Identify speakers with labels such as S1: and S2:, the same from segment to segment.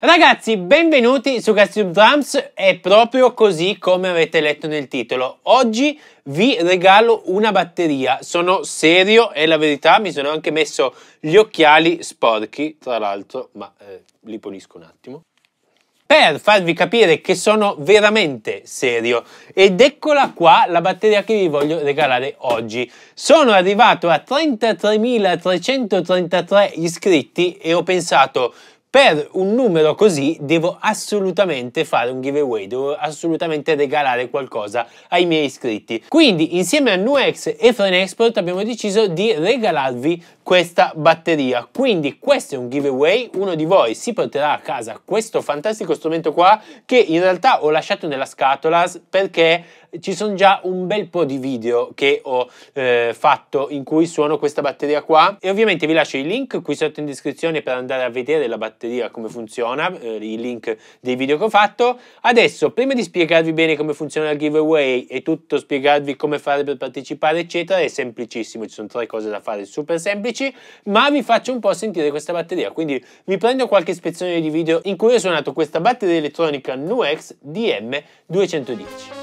S1: Ragazzi, benvenuti su Castube Drums è proprio così come avete letto nel titolo. Oggi vi regalo una batteria. Sono serio e la verità mi sono anche messo gli occhiali sporchi, tra l'altro, ma eh, li pulisco un attimo. Per farvi capire che sono veramente serio. Ed eccola qua la batteria che vi voglio regalare oggi. Sono arrivato a 33.333 iscritti e ho pensato per un numero così devo assolutamente fare un giveaway, devo assolutamente regalare qualcosa ai miei iscritti. Quindi insieme a Nuex e Frenexport abbiamo deciso di regalarvi questa batteria. Quindi questo è un giveaway, uno di voi si porterà a casa questo fantastico strumento qua che in realtà ho lasciato nella scatola perché ci sono già un bel po' di video che ho eh, fatto in cui suono questa batteria qua e ovviamente vi lascio i link qui sotto in descrizione per andare a vedere la batteria come funziona, eh, i link dei video che ho fatto. Adesso prima di spiegarvi bene come funziona il giveaway e tutto, spiegarvi come fare per partecipare eccetera è semplicissimo, ci sono tre cose da fare super semplici classici, ma vi faccio un po' sentire questa batteria, quindi vi prendo qualche ispezione di video in cui ho suonato questa batteria elettronica NUX DM210.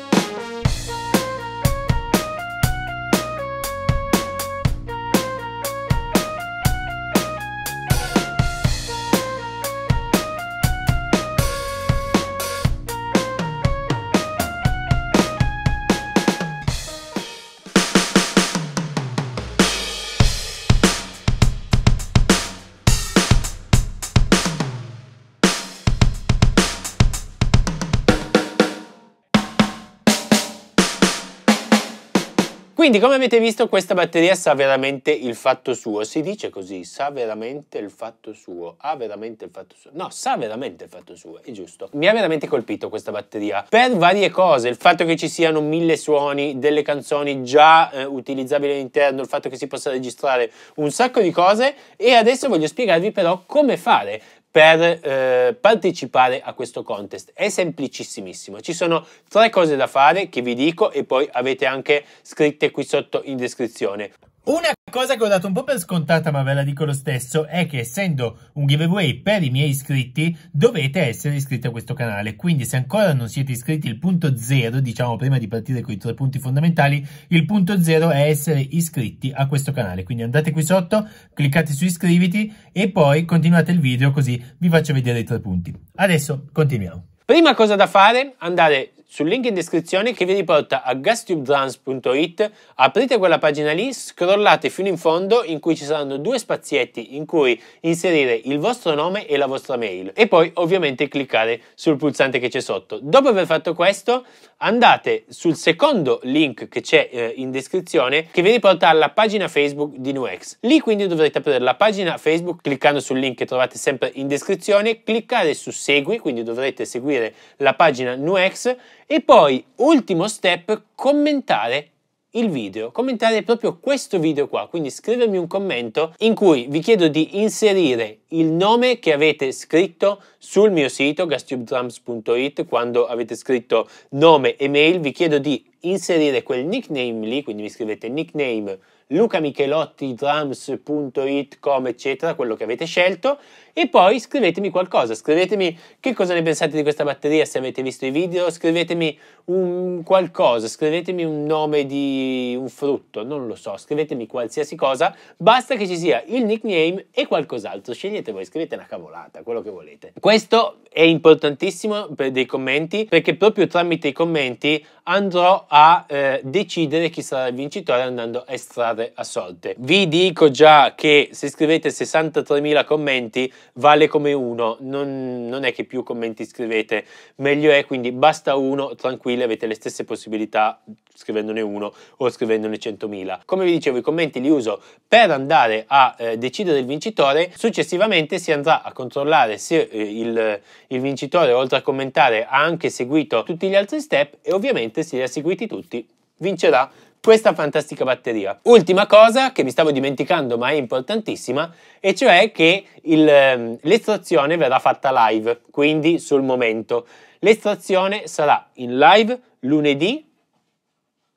S1: Quindi come avete visto questa batteria sa veramente il fatto suo, si dice così, sa veramente il fatto suo, ha veramente il fatto suo, no sa veramente il fatto suo, è giusto. Mi ha veramente colpito questa batteria per varie cose, il fatto che ci siano mille suoni, delle canzoni già eh, utilizzabili all'interno, il fatto che si possa registrare un sacco di cose e adesso voglio spiegarvi però come fare per eh, partecipare a questo contest. È semplicissimissimo. Ci sono tre cose da fare che vi dico e poi avete anche scritte qui sotto in descrizione. Una cosa che ho dato un po' per scontata ma ve la dico lo stesso è che essendo un giveaway per i miei iscritti dovete essere iscritti a questo canale quindi se ancora non siete iscritti il punto zero diciamo prima di partire con i tre punti fondamentali il punto zero è essere iscritti a questo canale quindi andate qui sotto cliccate su iscriviti e poi continuate il video così vi faccio vedere i tre punti adesso continuiamo prima cosa da fare andare sul link in descrizione che vi riporta a gastubedrums.it, aprite quella pagina lì, scrollate fino in fondo in cui ci saranno due spazietti in cui inserire il vostro nome e la vostra mail e poi ovviamente cliccare sul pulsante che c'è sotto. Dopo aver fatto questo andate sul secondo link che c'è eh, in descrizione che vi riporta alla pagina Facebook di Nuex. Lì quindi dovrete aprire la pagina Facebook cliccando sul link che trovate sempre in descrizione, cliccare su segui, quindi dovrete seguire la pagina Nuex e poi, ultimo step, commentare il video, commentare proprio questo video qua, quindi scrivermi un commento in cui vi chiedo di inserire il nome che avete scritto sul mio sito gastubedrums.it quando avete scritto nome e mail vi chiedo di inserire quel nickname lì, quindi mi scrivete nickname lucamichelottidrams.it, com, eccetera, quello che avete scelto. E poi scrivetemi qualcosa, scrivetemi che cosa ne pensate di questa batteria, se avete visto i video, scrivetemi un qualcosa, scrivetemi un nome di un frutto, non lo so, scrivetemi qualsiasi cosa, basta che ci sia il nickname e qualcos'altro. Scegliete voi, scrivete una cavolata, quello che volete. Questo è importantissimo per dei commenti perché proprio tramite i commenti andrò a eh, decidere chi sarà il vincitore andando a estrarre a sorte. Vi dico già che se scrivete 63.000 commenti vale come uno, non, non, è che più commenti scrivete, meglio è quindi basta uno, tranquilli, avete le stesse possibilità scrivendone uno o scrivendone 100.000. Come vi dicevo i commenti li uso per andare a eh, decidere il vincitore, successivamente si andrà a controllare se eh, il, il vincitore, oltre a commentare, ha anche seguito tutti gli altri step e ovviamente se li ha seguiti tutti vincerà questa fantastica batteria. Ultima cosa che mi stavo dimenticando ma è importantissima e cioè che ehm, l'estrazione verrà fatta live, quindi sul momento. L'estrazione sarà in live lunedì,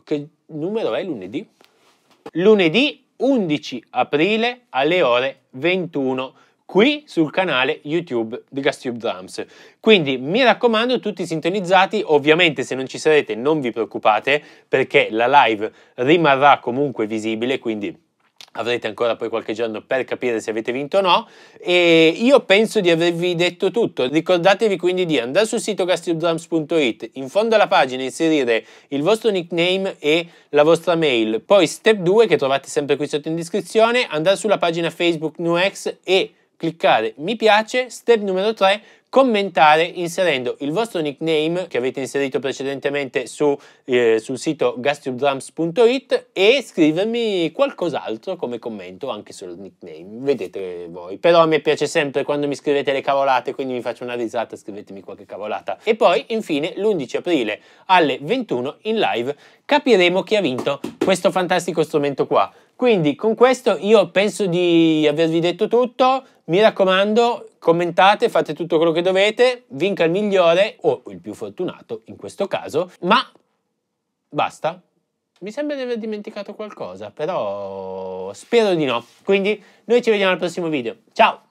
S1: che numero è lunedì? Lunedì 11 aprile alle ore 21 qui sul canale YouTube di GasTube Drums. Quindi mi raccomando tutti sintonizzati, ovviamente se non ci sarete non vi preoccupate perché la live rimarrà comunque visibile, quindi avrete ancora poi qualche giorno per capire se avete vinto o no e io penso di avervi detto tutto ricordatevi quindi di andare sul sito gastrudrums.it in fondo alla pagina inserire il vostro nickname e la vostra mail poi step 2 che trovate sempre qui sotto in descrizione andare sulla pagina facebook nuex e cliccare mi piace, step numero 3 commentare inserendo il vostro nickname che avete inserito precedentemente su, eh, sul sito gastrubdrums.it e scrivermi qualcos'altro come commento, anche sul nickname, vedete voi. Però a me piace sempre quando mi scrivete le cavolate, quindi mi faccio una risata, scrivetemi qualche cavolata. E poi infine l'11 aprile alle 21 in live capiremo chi ha vinto questo fantastico strumento qua. Quindi con questo io penso di avervi detto tutto, mi raccomando commentate, fate tutto quello che dovete, vinca il migliore o il più fortunato in questo caso, ma basta. Mi sembra di aver dimenticato qualcosa, però spero di no. Quindi noi ci vediamo al prossimo video. Ciao!